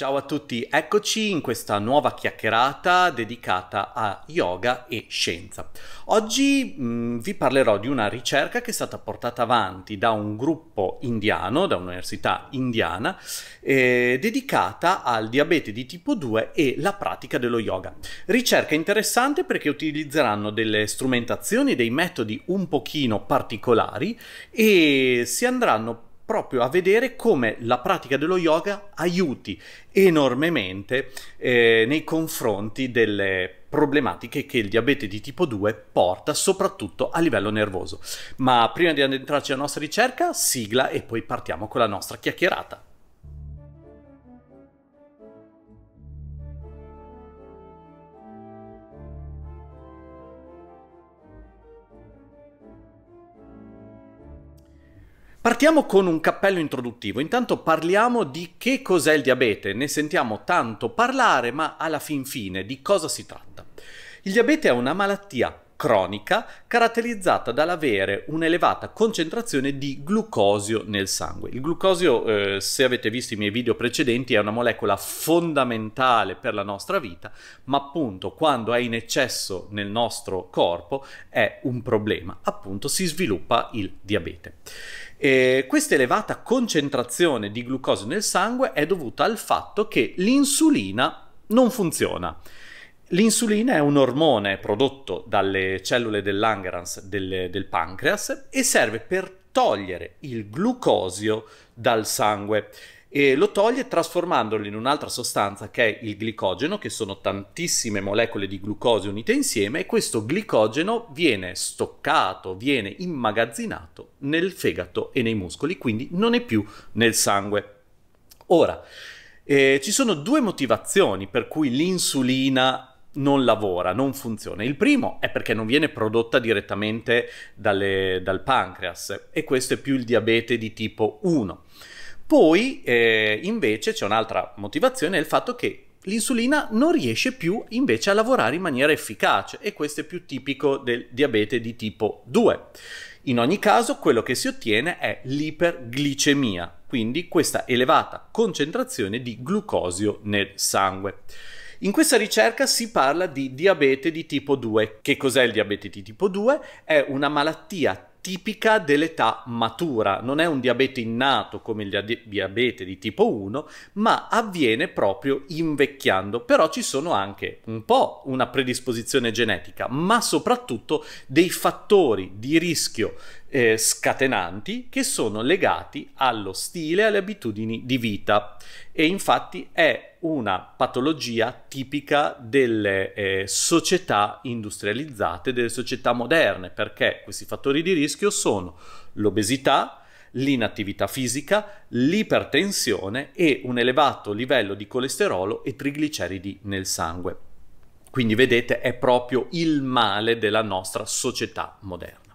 Ciao a tutti, eccoci in questa nuova chiacchierata dedicata a yoga e scienza. Oggi mh, mm, vi parlerò di una ricerca che è stata portata avanti da un gruppo indiano, da un'università indiana, eh, dedicata al diabete di tipo 2 e la pratica dello yoga. Ricerca interessante perché utilizzeranno delle strumentazioni, dei metodi un pochino particolari e si andranno proprio a vedere come la pratica dello yoga aiuti enormemente eh, nei confronti delle problematiche che il diabete di tipo 2 porta soprattutto a livello nervoso. Ma prima di addentrarci alla nostra ricerca, sigla e poi partiamo con la nostra chiacchierata. Partiamo con un cappello introduttivo. Intanto parliamo di che cos'è il diabete. Ne sentiamo tanto parlare, ma alla fin fine di cosa si tratta? Il diabete è una malattia cronica caratterizzata dall'avere un'elevata concentrazione di glucosio nel sangue. Il glucosio, eh, se avete visto i miei video precedenti, è una molecola fondamentale per la nostra vita, ma appunto quando è in eccesso nel nostro corpo è un problema, appunto si sviluppa il diabete. questa elevata concentrazione di glucosio nel sangue è dovuta al fatto che l'insulina non funziona. L'insulina è un ormone prodotto dalle cellule del del, del pancreas e serve per togliere il glucosio dal sangue e lo toglie trasformandolo in un'altra sostanza che è il glicogeno, che sono tantissime molecole di glucosio unite insieme e questo glicogeno viene stoccato, viene immagazzinato nel fegato e nei muscoli, quindi non è più nel sangue. Ora, eh, ci sono due motivazioni per cui l'insulina non lavora, non funziona. Il primo è perché non viene prodotta direttamente dalle, dal pancreas e questo è più il diabete di tipo 1. Poi eh, invece c'è un'altra motivazione, è il fatto che l'insulina non riesce più invece a lavorare in maniera efficace e questo è più tipico del diabete di tipo 2. In ogni caso quello che si ottiene è l'iperglicemia, quindi questa elevata concentrazione di glucosio nel sangue. In questa ricerca si parla di diabete di tipo 2. Che cos'è il diabete di tipo 2? È una malattia tipica dell'età matura, non è un diabete innato come il diabete di tipo 1, ma avviene proprio invecchiando. Però ci sono anche un po' una predisposizione genetica, ma soprattutto dei fattori di rischio eh, scatenanti che sono legati allo stile e alle abitudini di vita. E infatti è una patologia tipica delle eh, società industrializzate, delle società moderne, perché questi fattori di rischio sono l'obesità, l'inattività fisica, l'ipertensione e un elevato livello di colesterolo e trigliceridi nel sangue. Quindi vedete è proprio il male della nostra società moderna.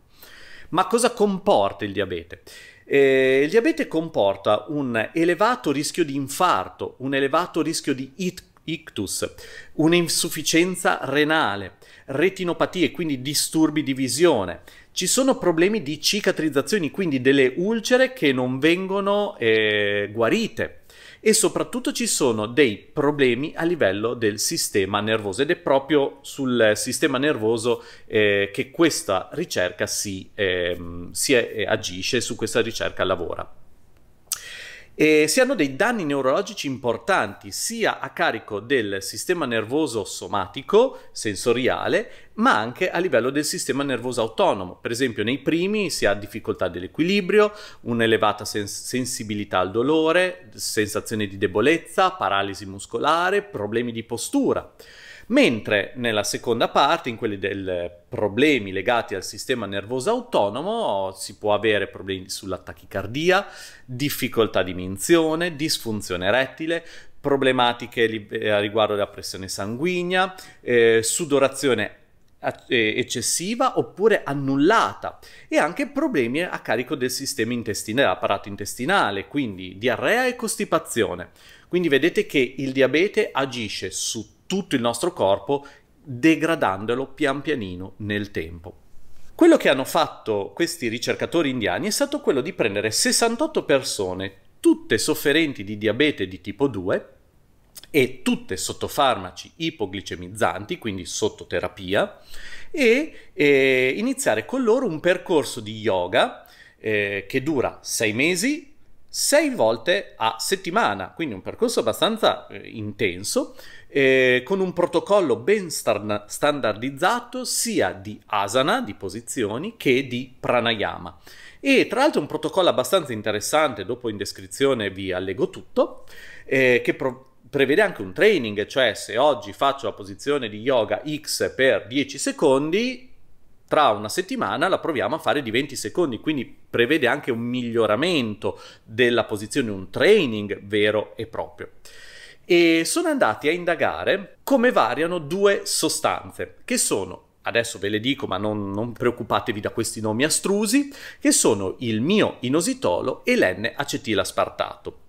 Ma cosa comporta il diabete? Eh, il diabete comporta un elevato rischio di infarto, un elevato rischio di it- ictus, un'insufficienza renale, retinopatie, quindi disturbi di visione. Ci sono problemi di cicatrizzazioni, quindi delle ulcere che non vengono eh, guarite e soprattutto ci sono dei problemi a livello del sistema nervoso ed è proprio sul sistema nervoso eh, che questa ricerca si, ehm, eh, si è, agisce, su questa ricerca lavora e si hanno dei danni neurologici importanti sia a carico del sistema nervoso somatico, sensoriale, ma anche a livello del sistema nervoso autonomo. Per esempio nei primi si ha difficoltà dell'equilibrio, un'elevata sens- sensibilità al dolore, sensazione di debolezza, paralisi muscolare, problemi di postura. Mentre nella seconda parte, in quelli dei problemi legati al sistema nervoso autonomo, si può avere problemi sull'attachicardia, difficoltà di minzione, disfunzione rettile, problematiche eh, riguardo alla pressione sanguigna, eh, sudorazione eccessiva oppure annullata e anche problemi a carico del sistema intestinale, apparato intestinale, quindi diarrea e costipazione. Quindi vedete che il diabete agisce su tutto il nostro corpo, degradandolo pian pianino nel tempo. Quello che hanno fatto questi ricercatori indiani è stato quello di prendere 68 persone, tutte sofferenti di diabete di tipo 2 e tutte sotto farmaci ipoglicemizzanti, quindi sotto terapia, e, e iniziare con loro un percorso di yoga eh, che dura 6 mesi, 6 volte a settimana, quindi un percorso abbastanza eh, intenso, eh, con un protocollo ben standardizzato sia di asana, di posizioni, che di pranayama. E tra l'altro un protocollo abbastanza interessante, dopo in descrizione vi allego tutto, eh, che pro- prevede anche un training, cioè se oggi faccio la posizione di yoga X per 10 secondi, tra una settimana la proviamo a fare di 20 secondi, quindi prevede anche un miglioramento della posizione, un training vero e proprio e sono andati a indagare come variano due sostanze, che sono, adesso ve le dico ma non, non preoccupatevi da questi nomi astrusi, che sono il mio inositolo e l'N-acetilaspartato.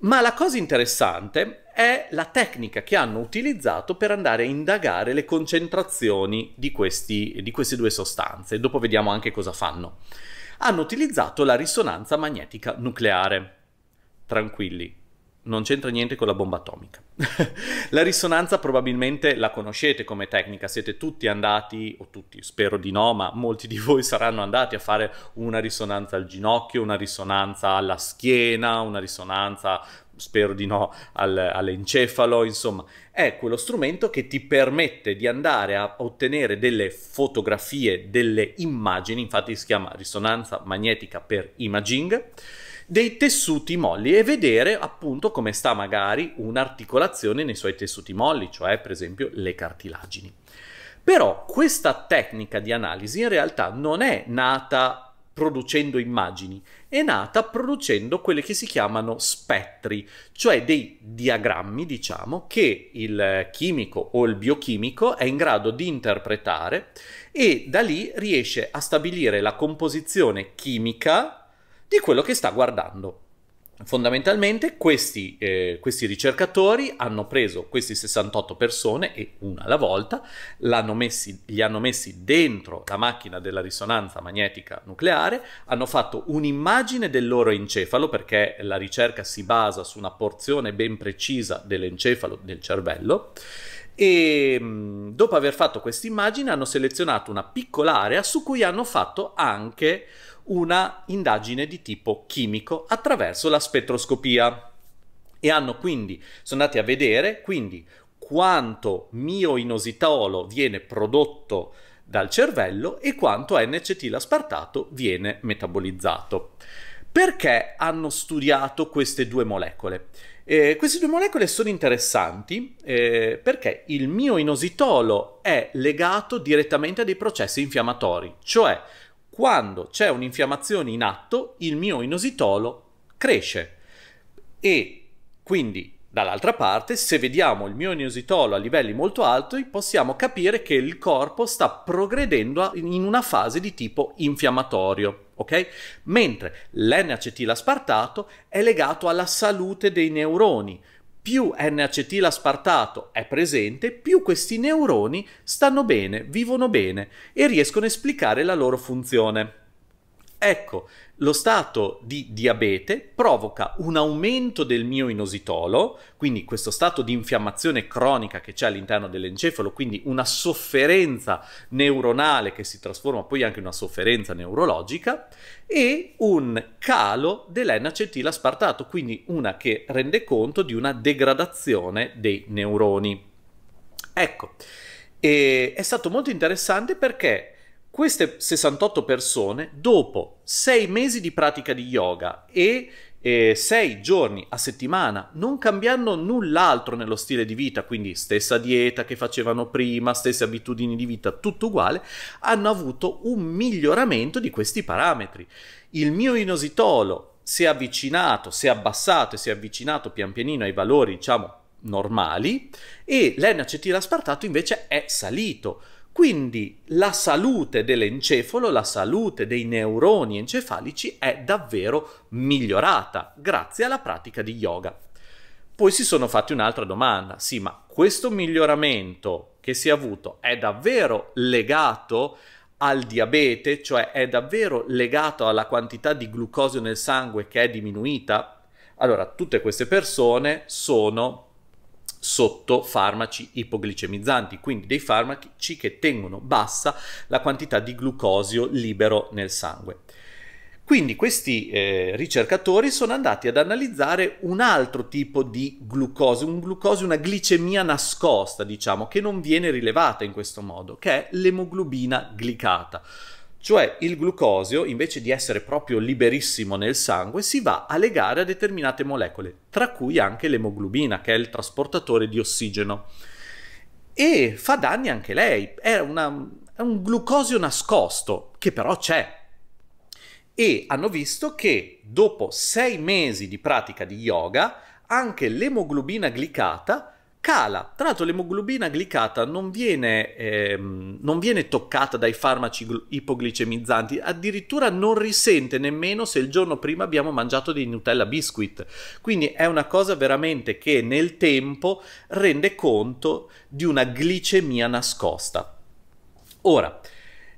Ma la cosa interessante è la tecnica che hanno utilizzato per andare a indagare le concentrazioni di, questi, di queste due sostanze. Dopo vediamo anche cosa fanno. Hanno utilizzato la risonanza magnetica nucleare. Tranquilli, non c'entra niente con la bomba atomica. la risonanza probabilmente la conoscete come tecnica, siete tutti andati, o tutti, spero di no, ma molti di voi saranno andati a fare una risonanza al ginocchio, una risonanza alla schiena, una risonanza, spero di no, al, all'encefalo, insomma, è quello strumento che ti permette di andare a ottenere delle fotografie, delle immagini, infatti si chiama risonanza magnetica per imaging dei tessuti molli e vedere appunto come sta magari un'articolazione nei suoi tessuti molli, cioè per esempio le cartilagini. Però questa tecnica di analisi in realtà non è nata producendo immagini, è nata producendo quelli che si chiamano spettri, cioè dei diagrammi, diciamo, che il chimico o il biochimico è in grado di interpretare e da lì riesce a stabilire la composizione chimica di quello che sta guardando. Fondamentalmente questi, eh, questi, ricercatori hanno preso queste 68 persone e una alla volta, messi, li hanno messi dentro la macchina della risonanza magnetica nucleare, hanno fatto un'immagine del loro encefalo perché la ricerca si basa su una porzione ben precisa dell'encefalo del cervello e mm, dopo aver fatto questa immagine hanno selezionato una piccola area su cui hanno fatto anche una indagine di tipo chimico attraverso la spettroscopia e hanno quindi sono andati a vedere quindi quanto mioinositolo viene prodotto dal cervello e quanto NCT-l'aspartato viene metabolizzato. Perché hanno studiato queste due molecole? Eh, queste due molecole sono interessanti eh, perché il mioinositolo è legato direttamente a dei processi infiammatori, cioè quando c'è un'infiammazione in atto, il mio inositolo cresce. E quindi, dall'altra parte, se vediamo il mio inositolo a livelli molto alti, possiamo capire che il corpo sta progredendo in una fase di tipo infiammatorio. Okay? Mentre l'N-acetilaspartato è legato alla salute dei neuroni, più N-acetil-aspartato è presente, più questi neuroni stanno bene, vivono bene e riescono a esplicare la loro funzione. Ecco, lo stato di diabete provoca un aumento del mio inositolo, quindi questo stato di infiammazione cronica che c'è all'interno dell'encefalo, quindi una sofferenza neuronale che si trasforma poi anche in una sofferenza neurologica, e un calo dell'N-acetil-aspartato, quindi una che rende conto di una degradazione dei neuroni. Ecco, e è stato molto interessante perché queste 68 persone, dopo 6 mesi di pratica di yoga e 6 giorni a settimana, non cambiando null'altro nello stile di vita, quindi stessa dieta che facevano prima, stesse abitudini di vita, tutto uguale, hanno avuto un miglioramento di questi parametri. Il mio inositolo si è avvicinato, si è abbassato e si è avvicinato pian pianino ai valori, diciamo, normali e l'NACT aspartato invece è salito quindi la salute dell'encefalo, la salute dei neuroni encefalici è davvero migliorata grazie alla pratica di yoga. Poi si sono fatti un'altra domanda, sì, ma questo miglioramento che si è avuto è davvero legato al diabete, cioè è davvero legato alla quantità di glucosio nel sangue che è diminuita? Allora, tutte queste persone sono sotto farmaci ipoglicemizzanti, quindi dei farmaci che tengono bassa la quantità di glucosio libero nel sangue. Quindi questi eh, ricercatori sono andati ad analizzare un altro tipo di glucosio, un glucosio, una glicemia nascosta, diciamo, che non viene rilevata in questo modo, che è l'emoglobina glicata. Cioè il glucosio, invece di essere proprio liberissimo nel sangue, si va a legare a determinate molecole, tra cui anche l'emoglobina, che è il trasportatore di ossigeno. E fa danni anche lei, è, una, è un glucosio nascosto, che però c'è. E hanno visto che dopo sei mesi di pratica di yoga, anche l'emoglobina glicata cala. Tra l'altro l'emoglobina glicata non viene, ehm, non viene toccata dai farmaci ipoglicemizzanti, addirittura non risente nemmeno se il giorno prima abbiamo mangiato dei Nutella biscuit. Quindi è una cosa veramente che nel tempo rende conto di una glicemia nascosta. Ora,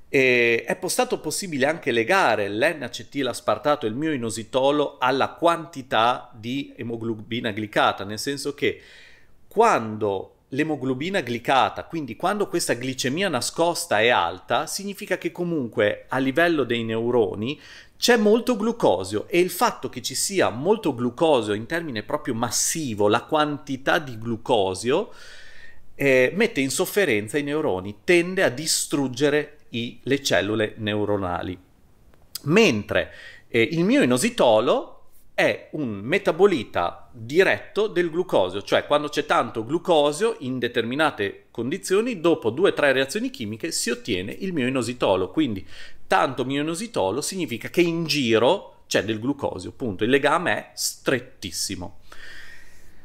eh, è stato possibile anche legare l'N-acetil-aspartato e il mio inositolo alla quantità di emoglobina glicata, nel senso che quando l'emoglobina glicata, quindi quando questa glicemia nascosta è alta, significa che comunque a livello dei neuroni c'è molto glucosio e il fatto che ci sia molto glucosio in termine proprio massivo, la quantità di glucosio, eh, mette in sofferenza i neuroni, tende a distruggere i, le cellule neuronali. Mentre eh, il mio inositolo è un metabolita diretto del glucosio, cioè quando c'è tanto glucosio in determinate condizioni, dopo due o tre reazioni chimiche si ottiene il mioinositolo. Quindi tanto mioinositolo significa che in giro c'è del glucosio, punto. Il legame è strettissimo.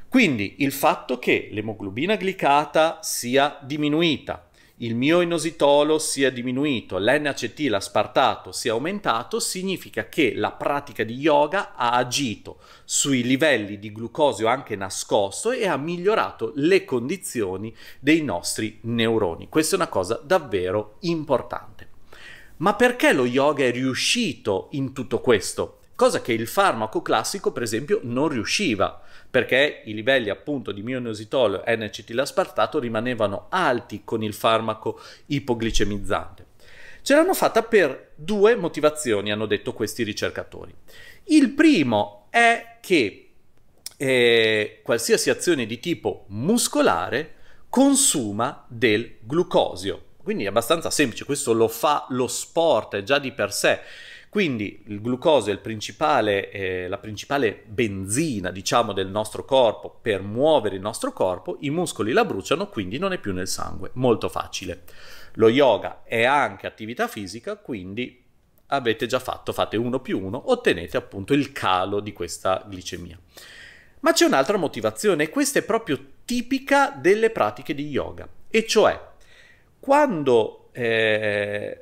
Quindi il fatto che l'emoglobina glicata sia diminuita, il mio inositolo sia diminuito, l'NACT, spartato sia aumentato, significa che la pratica di yoga ha agito sui livelli di glucosio anche nascosto e ha migliorato le condizioni dei nostri neuroni. Questa è una cosa davvero importante. Ma perché lo yoga è riuscito in tutto questo? cosa che il farmaco classico per esempio non riusciva perché i livelli appunto di mioinositol e NCT-l'aspartato rimanevano alti con il farmaco ipoglicemizzante. Ce l'hanno fatta per due motivazioni, hanno detto questi ricercatori. Il primo è che eh, qualsiasi azione di tipo muscolare consuma del glucosio, quindi è abbastanza semplice, questo lo fa lo sport già di per sé quindi il glucosio è il principale, eh, la principale benzina, diciamo, del nostro corpo per muovere il nostro corpo, i muscoli la bruciano, quindi non è più nel sangue. Molto facile. Lo yoga è anche attività fisica, quindi avete già fatto, fate 1 più 1, ottenete appunto il calo di questa glicemia. Ma c'è un'altra motivazione, e questa è proprio tipica delle pratiche di yoga, e cioè quando eh,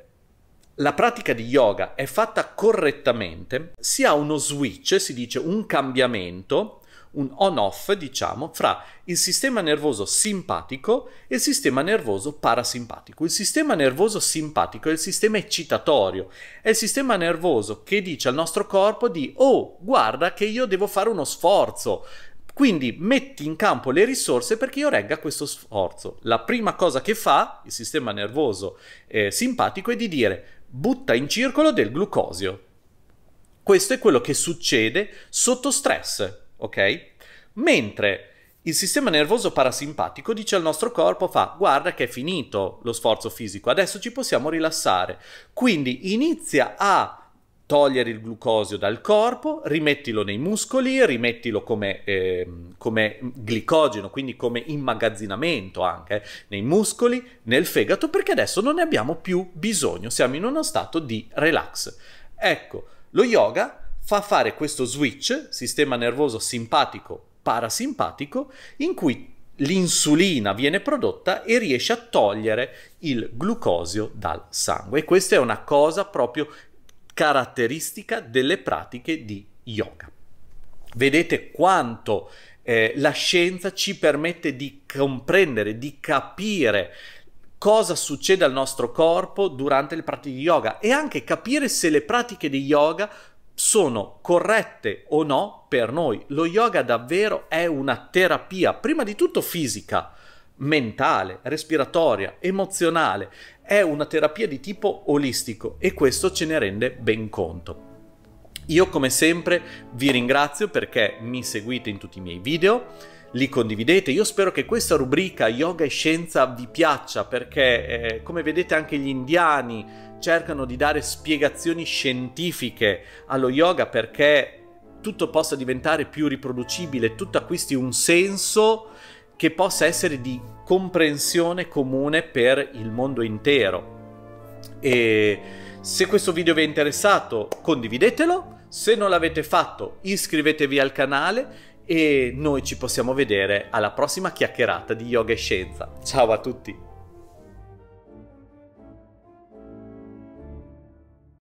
la pratica di yoga è fatta correttamente, si ha uno switch, si dice un cambiamento, un on-off, diciamo, fra il sistema nervoso simpatico e il sistema nervoso parasimpatico. Il sistema nervoso simpatico è il sistema eccitatorio, è il sistema nervoso che dice al nostro corpo di oh, guarda che io devo fare uno sforzo, quindi metti in campo le risorse perché io regga questo sforzo. La prima cosa che fa il sistema nervoso eh, simpatico è di dire butta in circolo del glucosio. Questo è quello che succede sotto stress, ok? Mentre il sistema nervoso parasimpatico dice al nostro corpo fa guarda che è finito lo sforzo fisico, adesso ci possiamo rilassare. Quindi inizia a togliere il glucosio dal corpo, rimettilo nei muscoli, rimettilo come, eh, come, glicogeno, quindi come immagazzinamento anche eh, nei muscoli, nel fegato, perché adesso non ne abbiamo più bisogno, siamo in uno stato di relax. Ecco, lo yoga fa fare questo switch, sistema nervoso simpatico parasimpatico, in cui l'insulina viene prodotta e riesce a togliere il glucosio dal sangue. E questa è una cosa proprio caratteristica delle pratiche di yoga. Vedete quanto eh, la scienza ci permette di comprendere, di capire cosa succede al nostro corpo durante le pratiche di yoga e anche capire se le pratiche di yoga sono corrette o no per noi. Lo yoga davvero è una terapia, prima di tutto fisica, mentale, respiratoria, emozionale. È una terapia di tipo olistico e questo ce ne rende ben conto. Io come sempre vi ringrazio perché mi seguite in tutti i miei video, li condividete, io spero che questa rubrica yoga e scienza vi piaccia perché eh, come vedete anche gli indiani cercano di dare spiegazioni scientifiche allo yoga perché tutto possa diventare più riproducibile, tutto acquisti un senso che possa essere di comprensione comune per il mondo intero. E se questo video vi è interessato, condividetelo. Se non l'avete fatto, iscrivetevi al canale e noi ci possiamo vedere alla prossima chiacchierata di yoga e scienza. Ciao a tutti!